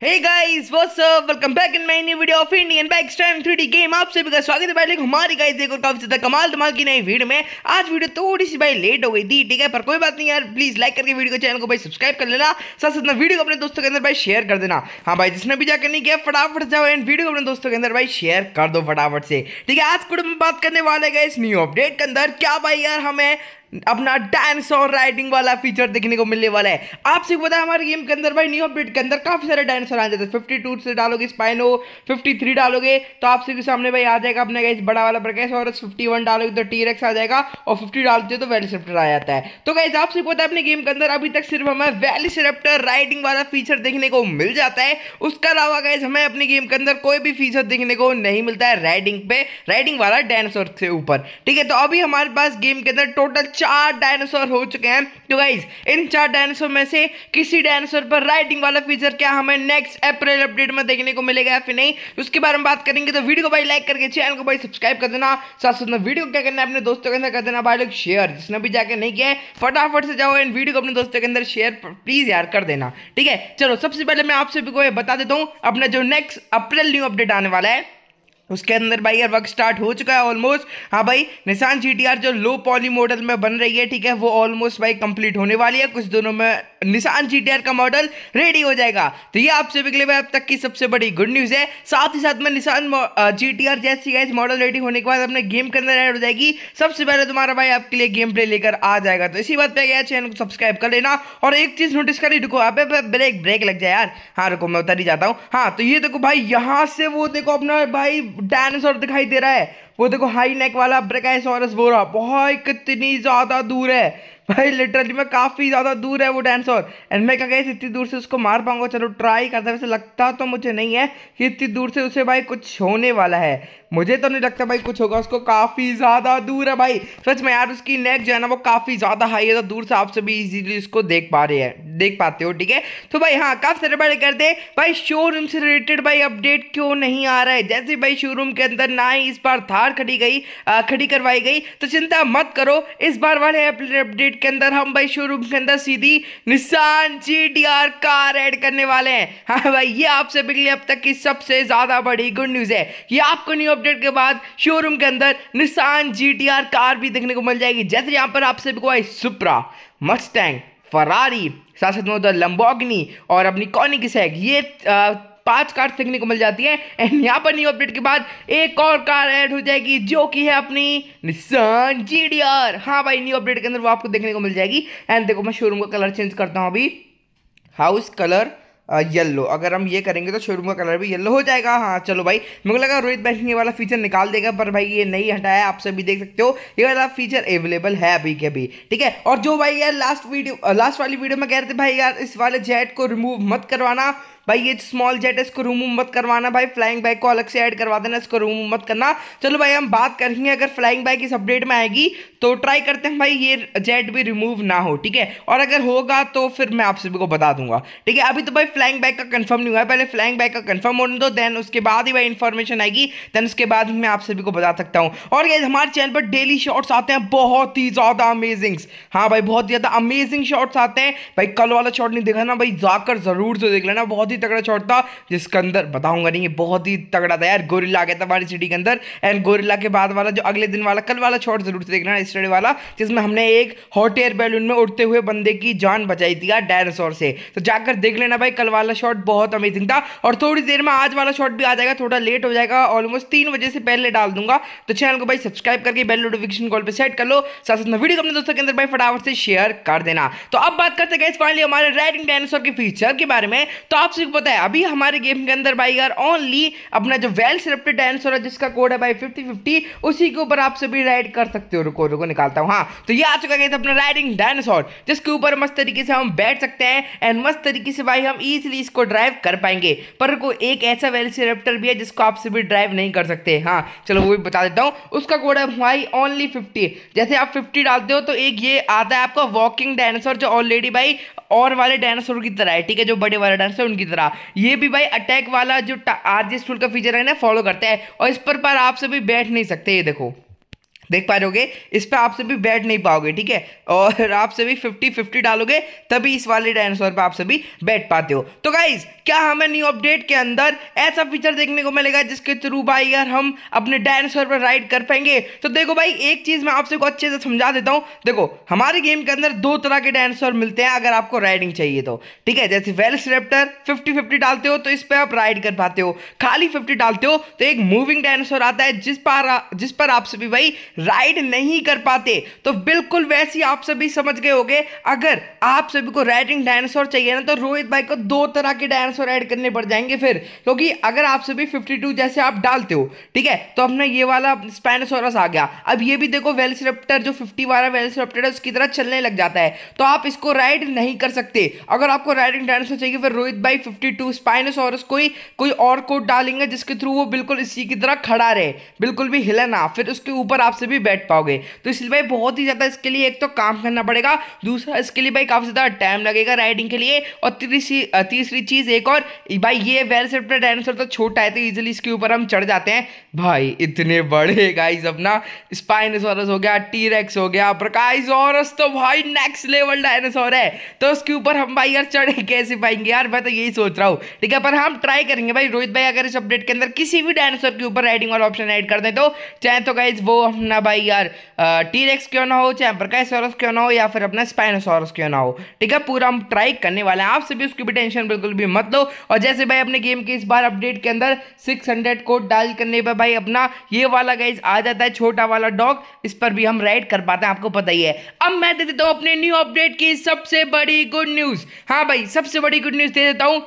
Hey guys, what's up? Welcome back in my new video of Indian Bike Time 3D Game. आप सभी का स्वागत है भाई लेकिन हमारी गाइस देखो काफी ज्यादा कमाल धमाल की नई वीडियो में आज वीडियो थोड़ी सी भाई लेट हो गई थी ठीक है पर कोई बात नहीं यार प्लीज लाइक करके वीडियो को चैनल को भाई सब्सक्राइब कर लेना साथ साथ वीडियो को अपने दोस्तों के अंदर भाई शेयर कर देना हाँ भाई जिसने भी जाकर नहीं किया फटाफट जाओ एंड वीडियो को अपने दोस्तों के अंदर भाई शेयर कर दो फटाफट से ठीक है आज कुछ बात करने वाले गए इस न्यू अपडेट के अंदर क्या भाई यार हमें अपना डांस और राइडिंग वाला फीचर देखने को मिलने वाला है आप सिर्फ बताया हमारे गेम के अंदर भाई न्यू अपडेट के अंदर काफ़ी सारे डायनासोर आ जाते हैं फिफ्टी टू से डालोगे स्पाइनो फिफ्टी थ्री डालोगे तो आप सिर्फ सामने भाई आ जाएगा अपने गैस बड़ा वाला प्रकाश और फिफ्टी वन डालोगे तो टी आ जाएगा और फिफ्टी डालते हो तो वेलिसरेप्टर आ जाता है तो गैस आप सिर्फ बताया अपने गेम के अंदर अभी तक सिर्फ हमें वेलिसरेप्टर राइडिंग वाला फीचर देखने को मिल जाता है उसके अलावा गैस हमें अपने गेम के अंदर कोई भी फीचर देखने को नहीं मिलता है राइडिंग पे राइडिंग वाला डायनासोर से ऊपर ठीक है तो अभी हमारे पास गेम के अंदर टोटल चार डायनासोर हो चुके हैं तो गाइज इन चार डायनासोर में से किसी डायनासोर पर राइडिंग वाला फीचर क्या हमें नेक्स्ट अप्रैल अपडेट में देखने को मिलेगा या फिर नहीं उसके बारे में बात करेंगे तो वीडियो को भाई लाइक करके चैनल को भाई सब्सक्राइब कर देना साथ साथ में वीडियो को क्या करना है अपने दोस्तों के अंदर कर देना भाई लोग शेयर जिसने भी जाकर नहीं किया है फटाफट से जाओ इन वीडियो को अपने दोस्तों के अंदर शेयर प्लीज़ यार कर देना ठीक है चलो सबसे पहले मैं आप सभी को बता देता हूँ अपना जो नेक्स्ट अप्रैल न्यू अपडेट आने वाला है उसके अंदर भाई यार वर्क स्टार्ट हो चुका है ऑलमोस्ट हाँ भाई निशान जी जो लो पॉली मॉडल में बन रही है ठीक है वो ऑलमोस्ट भाई कंप्लीट होने वाली है कुछ दिनों में निशान जी का मॉडल रेडी हो जाएगा तो ये आप सभी के लिए भाई अब तक की सबसे बड़ी गुड न्यूज़ है साथ ही साथ में निशान जी टी जैसी गैस मॉडल रेडी होने के बाद अपने गेम के अंदर एड हो जाएगी सबसे पहले तुम्हारा भाई आपके लिए गेम प्ले लेकर आ जाएगा तो इसी बात पर गया चैनल को सब्सक्राइब कर लेना और एक चीज़ नोटिस करी रुको आप ब्रेक ब्रेक लग जाए यार हाँ रुको मैं उतर ही जाता हूँ हाँ तो ये देखो भाई यहाँ से वो देखो अपना भाई डायनासोर दिखाई दे रहा है वो देखो हाई नेक वाला ब्रेकाइसोरस बोरा बहुत कितनी ज़्यादा दूर है भाई लिटरली मैं काफ़ी ज़्यादा दूर है वो डांसर एंड मैं क्या कहीं इतनी दूर से उसको मार पाऊंगा चलो ट्राई करता वैसे लगता तो मुझे नहीं है कि इतनी दूर से उसे भाई कुछ होने वाला है मुझे तो नहीं लगता भाई कुछ होगा उसको काफ़ी ज़्यादा दूर है भाई सच में यार उसकी नेक जो है ना वो काफ़ी ज़्यादा हाई है तो दूर से आप सभी इजीली उसको देख पा रहे हैं देख पाते हो ठीक है तो भाई हाँ काफ़ी सारे बड़े कर दे भाई शोरूम से रिलेटेड भाई अपडेट क्यों नहीं आ रहा है जैसे भाई शोरूम के अंदर ना ही इस बार थार खड़ी गई खड़ी करवाई गई तो चिंता मत करो इस बार वाले अपडेट के अंदर हम भाई शोरूम के अंदर सीधी Nissan G D R car add करने वाले हैं हाँ भाई ये आपसे बिगली अब तक की सबसे ज़्यादा बड़ी गुड न्यूज़ है ये आपको न्यू अपडेट के बाद शोरूम के अंदर निशान जी टी आर कार भी देखने को मिल जाएगी जैसे यहाँ पर आपसे बिकवाई सुप्रा मस्टैंग फरारी साथ साथ में उधर लम्बोगनी और अपनी कॉनिक सैग ये पांच कार्ड देखने को मिल जाती है एंड यहाँ पर न्यू अपडेट के बाद एक और कार ऐड हो जाएगी जो कि है अपनी निशान जी डी आर हाँ भाई न्यू अपडेट के अंदर वो आपको देखने को मिल जाएगी एंड देखो मैं शोरूम का कलर चेंज करता हूँ अभी हाउस कलर येलो अगर हम ये करेंगे तो शोरूम का कलर भी येलो हो जाएगा हाँ चलो भाई मुझे लगा रोहित बैंक ये वाला फीचर निकाल देगा पर भाई ये नहीं हटाया आप सभी देख सकते हो ये वाला फीचर अवेलेबल है अभी के अभी ठीक है और जो भाई यार लास्ट वीडियो लास्ट वाली वीडियो में कह रहे थे भाई यार इस वाले जेट को रिमूव मत करवाना भाई ये स्मॉल जेट है इसको रिमूव मत करवाना भाई फ्लाइंग बाइक को अलग से ऐड करवा देना इसको रूम मत करना चलो भाई हम बात करेंगे अगर फ्लाइंग बाइक इस अपडेट में आएगी तो ट्राई करते हैं भाई ये जेट भी रिमूव ना हो ठीक है और अगर होगा तो फिर मैं आप सभी को बता दूंगा ठीक है अभी तो भाई फ्लाइंग बाइक का कन्फर्म नहीं हुआ है पहले फ्लाइंग बाइक का कन्फर्म होने दो देन उसके बाद ही भाई इन्फॉर्मेशन आएगी देन उसके बाद ही मैं आप सभी को बता सकता हूँ और ये हमारे चैनल पर डेली शॉर्ट्स आते हैं बहुत ही ज़्यादा अमेजिंग्स हाँ भाई बहुत ही ज़्यादा अमेजिंग शॉर्ट्स आते हैं भाई कल वाला शॉर्ट नहीं देखा ना भाई जाकर ज़रूर से देख लेना बहुत ही ही तगड़ा शॉट था जिसके अंदर बताऊंगा नहीं बहुत ही तगड़ा था यार गोरिल्ला आ गया था हमारी सिटी के अंदर एंड गोरिल्ला के बाद वाला जो अगले दिन वाला कल वाला शॉट जरूर से देखना स्टडी वाला जिसमें हमने एक हॉट एयर बैलून में उड़ते हुए बंदे की जान बचाई थी यार डायनासोर से तो जाकर देख लेना भाई कल वाला शॉट बहुत अमेजिंग था और थोड़ी देर में आज वाला शॉट भी आ जाएगा थोड़ा लेट हो जाएगा ऑलमोस्ट तीन बजे से पहले डाल दूंगा तो चैनल को भाई सब्सक्राइब करके बेल नोटिफिकेशन कॉल पर सेट कर लो साथ साथ वीडियो अपने दोस्तों के अंदर भाई फटाफट से शेयर कर देना तो अब बात करते हैं फाइनली हमारे राइडिंग डायनासोर के फीचर के बारे में तो आपसे तुमको पता है अभी हमारे गेम के अंदर भाई यार ओनली अपना जो वेल सिलेप्टेड डायनासोर है जिसका कोड है भाई फिफ्टी फिफ्टी उसी के ऊपर आप सभी राइड कर सकते हो रुको रुको निकालता हूँ हाँ तो ये आ चुका गया था अपना राइडिंग डायनासोर जिसके ऊपर मस्त तरीके से हम बैठ सकते हैं एंड मस्त तरीके से भाई हम ईजिली इसको ड्राइव कर पाएंगे पर को एक ऐसा वेल वेलसीरेप्टर भी है जिसको आप सभी ड्राइव नहीं कर सकते हाँ चलो वो भी बता देता हूँ उसका कोड है भाई ओनली फिफ्टी जैसे आप फिफ्टी डालते हो तो एक ये आता है आपका वॉकिंग डायनासोर जो ऑलरेडी भाई और वाले डायनासोर की तरह है ठीक है जो बड़े वाले डायनासोर उनकी तरह ये भी भाई अटैक वाला जो आरजी स्टूल का फीचर है ना फॉलो करता है और इस पर, पर आप सभी बैठ नहीं सकते ये देखो देख पा रहे होगे इस पर आप सभी बैठ नहीं पाओगे ठीक है और आप सभी फिफ्टी फिफ्टी डालोगे तभी इस वाले डायनासोर पर आप सभी बैठ पाते हो तो गाइज क्या हमें न्यू अपडेट के अंदर ऐसा फीचर देखने को मिलेगा जिसके थ्रू भाई यार हम अपने डायनासोर पर राइड कर पाएंगे तो देखो भाई एक चीज़ मैं आप सबको अच्छे से समझा देता हूँ देखो हमारे गेम के अंदर दो तरह के डायनासोर मिलते हैं अगर आपको राइडिंग चाहिए तो ठीक है जैसे वेल्स रेप्टर फिफ्टी फिफ्टी डालते हो तो इस पर आप राइड कर पाते हो खाली फिफ्टी डालते हो तो एक मूविंग डायनासोर आता है जिस पर जिस पर आप सभी भाई राइड नहीं कर पाते तो बिल्कुल वैसी आप सभी समझ गए होगे अगर आप सभी को राइडिंग डायनासोर चाहिए ना तो रोहित भाई को दो तरह के डायनासोर ऐड करने पड़ जाएंगे फिर क्योंकि तो अगर आप सभी 52 जैसे आप डालते हो ठीक है तो अपना ये वाला स्पैनोसोरस आ गया अब ये भी देखो वेल्सरेप्टर जो फिफ्टी वाला वेल्सरेप्टर है उसकी तरह चलने लग जाता है तो आप इसको राइड नहीं कर सकते अगर आपको राइडिंग डायनासोर चाहिए फिर रोहित भाई फिफ्टी टू स्पाइनोसोरस कोई कोई और कोड डालेंगे जिसके थ्रू वो बिल्कुल इसी की तरह खड़ा रहे बिल्कुल भी हिले ना फिर उसके ऊपर आप सभी भी बैठ पाओगे तो इसलिए भाई बहुत ही ज़्यादा इसके लिए एक तो काम करना पड़ेगा दूसरा इसके लिए भाई काफ़ी ज़्यादा टाइम लगेगा राइडिंग के लिए और तीसरी तीसरी चीज़ एक और भाई ये वेल वेलसेप्टर डायनासोर तो छोटा है तो ईजिली इसके ऊपर हम चढ़ जाते हैं भाई इतने बड़े गाइज अपना स्पाइनसोरस हो गया टी रेक्स हो गया प्रकाइजोरस तो भाई नेक्स्ट लेवल डायनासोर है तो उसके ऊपर हम भाई यार चढ़े कैसे पाएंगे यार मैं तो यही सोच रहा हूँ ठीक है पर हम ट्राई करेंगे भाई रोहित भाई अगर इस अपडेट के अंदर किसी भी डायनासोर के ऊपर राइडिंग वाला ऑप्शन ऐड कर दें तो चाहे तो गाइज वो अपना ना भाई यार टी रेक्स क्यों ना हो चाहे ब्रकाइसोरस क्यों ना हो या फिर अपना स्पाइनोसॉरस क्यों ना हो ठीक है पूरा हम ट्राई करने वाले हैं आप सभी उसकी भी टेंशन बिल्कुल भी मत लो और जैसे भाई अपने गेम के इस बार अपडेट के अंदर सिक्स हंड्रेड कोड डाल करने पर भाई अपना ये वाला गाइज आ जाता है छोटा वाला डॉग इस पर भी हम राइड कर पाते हैं आपको पता ही है अब मैं दे देता हूँ अपने न्यू अपडेट की सबसे बड़ी गुड न्यूज़ हाँ भाई सबसे बड़ी गुड न्यूज़ दे देता हूँ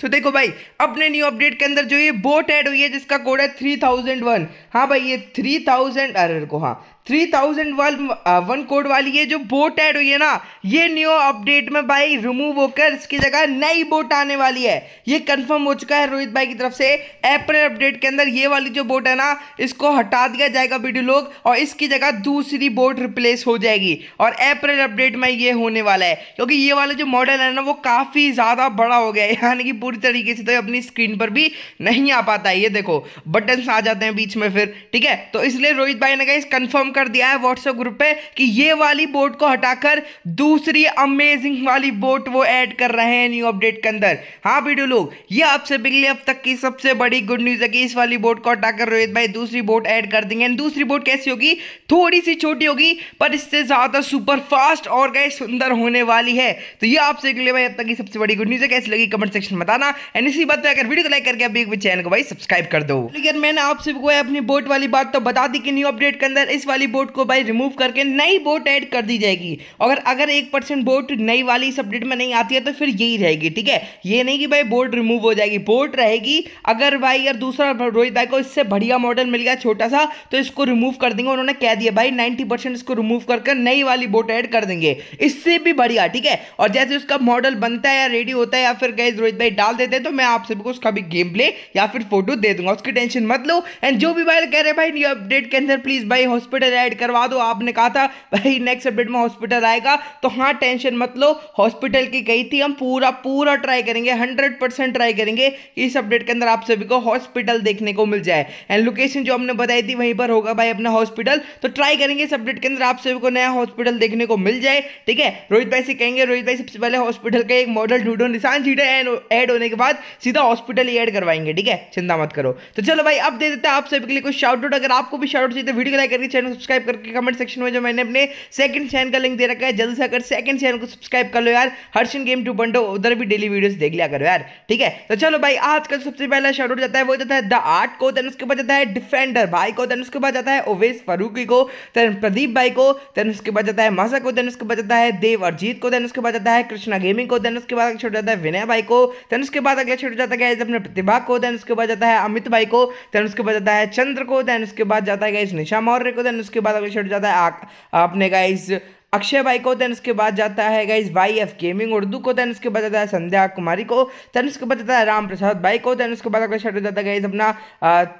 तो देखो भाई अपने न्यू अपडेट के अंदर जो ये बोट ऐड हुई है जिसका कोड है थ्री थाउजेंड वन हाँ भाई ये थ्री थाउजेंड अरे को हाँ three thousand one one code वाली ये जो बोट ऐड हुई है ना ये न्यू अपडेट में भाई रिमूव होकर इसकी जगह नई बोट आने वाली है ये कंफर्म हो चुका है रोहित भाई की तरफ से अप्रैल अपडेट के अंदर ये वाली जो बोट है ना इसको हटा दिया जाएगा वीडियो लोग और इसकी जगह दूसरी बोट रिप्लेस हो जाएगी और अप्रैल अपडेट में ये होने वाला है क्योंकि ये वाला जो मॉडल है ना वो काफ़ी ज़्यादा बड़ा हो गया है यानी कि पूरी तरीके से तो अपनी स्क्रीन पर भी नहीं आ पाता ये देखो बटन आ जाते हैं बीच में फिर ठीक है तो इसलिए रोहित भाई ने कहीं कंफर्म कर दिया है व्हाट्सएप ग्रुप पे कि ये वाली बोट को हटाकर दूसरी अमेजिंग वाली बोट वो ऐड कर रहे हैं न्यू अपडेट के अंदर हाँ वीडियो लोग ये आपसे बिगली अब तक की सबसे बड़ी गुड न्यूज़ है कि इस वाली बोट को हटाकर रोहित भाई दूसरी बोट ऐड कर देंगे दूसरी बोट कैसी होगी थोड़ी सी छोटी होगी पर इससे ज़्यादा सुपर फास्ट और गए सुंदर होने वाली है तो ये आपसे अगले भाई अब तक की सबसे बड़ी गुड न्यूज़ है कैसी लगी कमेंट सेक्शन में बताना एंड इसी बात पे अगर वीडियो को लाइक करके अभी चैनल को भाई सब्सक्राइब कर दो लेकिन मैंने आप सबको अपनी बोट वाली बात तो बता दी कि न्यू अपडेट के अंदर इस वाली बोट को भाई रिमूव करके नई बोट ऐड कर दी जाएगी अगर अगर एक बोट नई वाली इस अपडेट में नहीं आती है तो फिर यही रहेगी ठीक है ये नहीं कि भाई बोट रिमूव हो जाएगी बोट रहेगी अगर भाई यार दूसरा रोहित भाई को इससे बढ़िया मॉडल मिल गया छोटा सा तो इसको रिमूव कर देंगे उन्होंने कह दिया भाई नाइन्टी परसेंट इसको रिमूव करके नई वाली बोट ऐड कर देंगे इससे भी बढ़िया ठीक है और जैसे उसका मॉडल बनता है या रेडी होता है या फिर गए रोहित भाई डाल देते हैं तो मैं आप सभी को उसका भी गेम प्ले या फिर फोटो दे दूंगा उसकी टेंशन मत लो एंड जो भी भाई कह रहे भाई न्यू अपडेट के अंदर प्लीज़ भाई हॉस्पिटल ऐड करवा दो आपने कहा था भाई नेक्स्ट अपडेट में हॉस्पिटल आएगा तो हाँ टेंशन मत लो हॉस्पिटल की गई थी हम पूरा पूरा ट्राई करेंगे हंड्रेड ट्राई करेंगे इस अपडेट के अंदर आप सभी को हॉस्पिटल देखने को मिल जाए एंड लोकेशन जो हमने बताई थी वहीं पर होगा भाई अपना हॉस्पिटल तो ट्राई करेंगे इस अपडेट के अंदर आप सभी को नया हॉस्पिटल देखने को मिल जाए ठीक है रोहित भाई से कहेंगे रोहित भाई सबसे पहले हॉस्पिटल का एक मॉडल ढूंढो निशान जीडो एंड एड होने के बाद सीधा हॉस्पिटल ही ऐड करवाएंगे ठीक है चिंता मत करो तो चलो भाई अब दे देते हैं आप सभी के लिए कुछ शाउट आउट अगर आपको भी शाउट चाहिए तो वीडियो लाइक करके चैनल सब्सक्राइब करके कमेंट सेक्शन में जो मैंने अपने सेकंड चैनल का लिंक दे रखा है जल्दी से अगर सेकंड चैनल को सब्सक्राइब कर लो यार हर्षन गेम टू बंडो oh, उधर भी डेली वीडियोस देख लिया करो यार ठीक है तो चलो भाई आज का सबसे पहला शाउट आउट जाता है वो जाता है द आर्ट को देन उसके बाद जाता है डिफेंडर भाई को देन उसके बाद जाता है ओवेस फारूकी को देन प्रदीप भाई को देन उसके बाद जाता है मासा को देन उसके बाद जाता है देव अरजीत को देन उसके बाद जाता है कृष्णा गेमिंग को देन उसके बाद छोड़ जाता है विनय भाई को देन उसके बाद अगला छोटा जाता है अपने प्रतिभा को देन उसके बाद जाता है अमित भाई को देन उसके बाद जाता है चंद्र को देन उसके बाद जाता है गाइज निशा मौर्य को देन उसके बाद अगला छोटा जाता है अपने गाइज अक्षय भाई को देन उसके बाद जाता है guys Y F gaming Urdu को देन उसके बाद जाता है संध्या कुमारी को देन उसके बाद जाता है राम प्रसाद भाई को देन उसके बाद अगला शर्ट हो जाता है गाइज अपना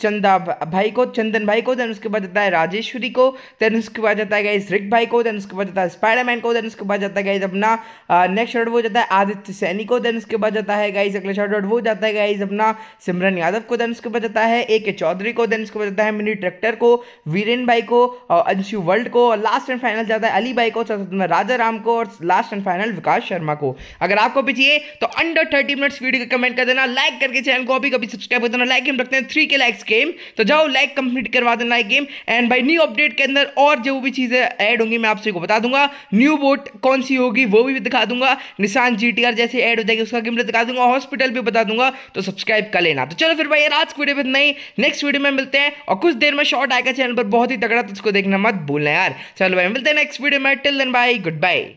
चंदा भाई को चंदन भाई को देन उसके बाद जाता है राजेश्वरी को देन उसके बाद जाता है गाइज रिक भाई को देन उसके बाद जाता है स्पाइडरमैन को देन उसके बाद जाता है गाइज अपना नेक्स्ट शर्ट वो जाता है आदित्य सैनी को देन उसके बाद जाता है गाइज अगला शर्ट वो जाता है गाइज अपना सिमरन यादव को देन उसके बाद जाता है ए के चौधरी को देन उसके बाद जाता है मिनी ट्रैक्टर को वीरेन भाई को अंशु वर्ल्ड को लास्ट एंड फाइनल जाता है अली भाई को सबसे तो तुम्हें राजा राम को और last and final Vikas Sharma को अगर आपको भी चाहिए तो अंडर थर्टी मिनट्स वीडियो को कमेंट कर देना लाइक करके चैनल को अभी कभी सब्सक्राइब कर देना लाइक हम रखते हैं थ्री के लाइक्स गेम तो जाओ लाइक कंप्लीट करवा देना game and by new update के अंदर और जो भी चीज़ें ऐड होंगी मैं आपसे को बता दूंगा न्यू बोट कौन सी होगी वो भी दिखा दूंगा निशान जी जैसे ऐड हो जाएगी उसका गेम दिखा दूंगा हॉस्पिटल भी बता दूंगा तो सब्सक्राइब कर लेना तो चलो फिर भाई आज की वीडियो में नहीं नेक्स्ट वीडियो में मिलते हैं और कुछ देर में शॉर्ट आएगा चैनल पर बहुत ही तगड़ा तो उसको देखना मत भूलना यार चलो भाई मिलते हैं नेक्स्ट वीडियो में till then, bye. Goodbye.